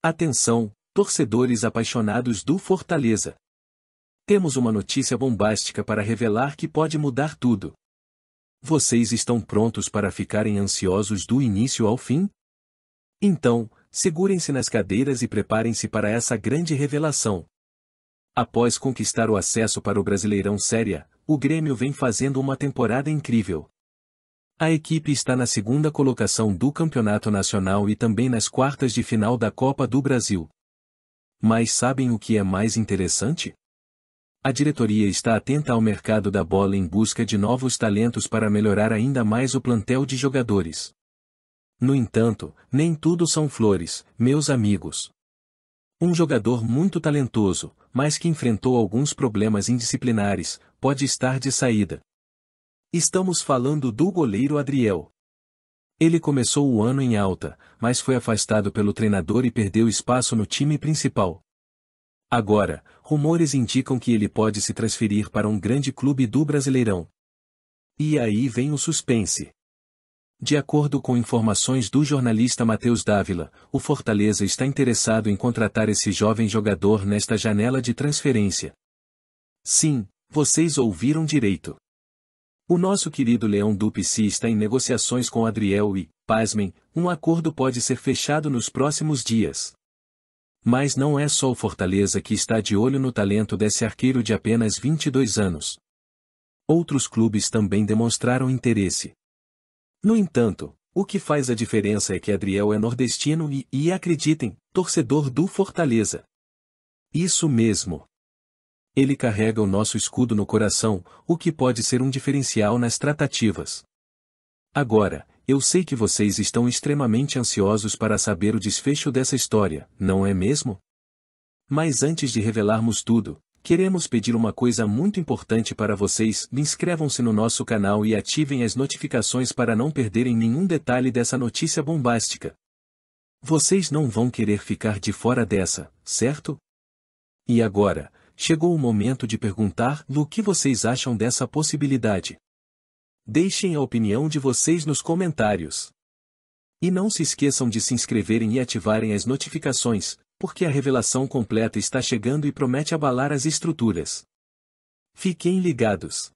Atenção, torcedores apaixonados do Fortaleza. Temos uma notícia bombástica para revelar que pode mudar tudo. Vocês estão prontos para ficarem ansiosos do início ao fim? Então, segurem-se nas cadeiras e preparem-se para essa grande revelação. Após conquistar o acesso para o Brasileirão Série, o Grêmio vem fazendo uma temporada incrível. A equipe está na segunda colocação do Campeonato Nacional e também nas quartas de final da Copa do Brasil. Mas sabem o que é mais interessante? A diretoria está atenta ao mercado da bola em busca de novos talentos para melhorar ainda mais o plantel de jogadores. No entanto, nem tudo são flores, meus amigos. Um jogador muito talentoso, mas que enfrentou alguns problemas indisciplinares, pode estar de saída. Estamos falando do goleiro Adriel. Ele começou o ano em alta, mas foi afastado pelo treinador e perdeu espaço no time principal. Agora, rumores indicam que ele pode se transferir para um grande clube do Brasileirão. E aí vem o suspense. De acordo com informações do jornalista Matheus Dávila, o Fortaleza está interessado em contratar esse jovem jogador nesta janela de transferência. Sim, vocês ouviram direito. O nosso querido Leão Dupici está em negociações com Adriel e, pasmem, um acordo pode ser fechado nos próximos dias. Mas não é só o Fortaleza que está de olho no talento desse arqueiro de apenas 22 anos. Outros clubes também demonstraram interesse. No entanto, o que faz a diferença é que Adriel é nordestino e, e acreditem, torcedor do Fortaleza. Isso mesmo, ele carrega o nosso escudo no coração, o que pode ser um diferencial nas tratativas. Agora, eu sei que vocês estão extremamente ansiosos para saber o desfecho dessa história, não é mesmo? Mas antes de revelarmos tudo, queremos pedir uma coisa muito importante para vocês: inscrevam-se no nosso canal e ativem as notificações para não perderem nenhum detalhe dessa notícia bombástica. Vocês não vão querer ficar de fora dessa, certo? E agora, chegou o momento de perguntar o que vocês acham dessa possibilidade. Deixem a opinião de vocês nos comentários. E não se esqueçam de se inscreverem e ativarem as notificações, porque a revelação completa está chegando e promete abalar as estruturas. Fiquem ligados!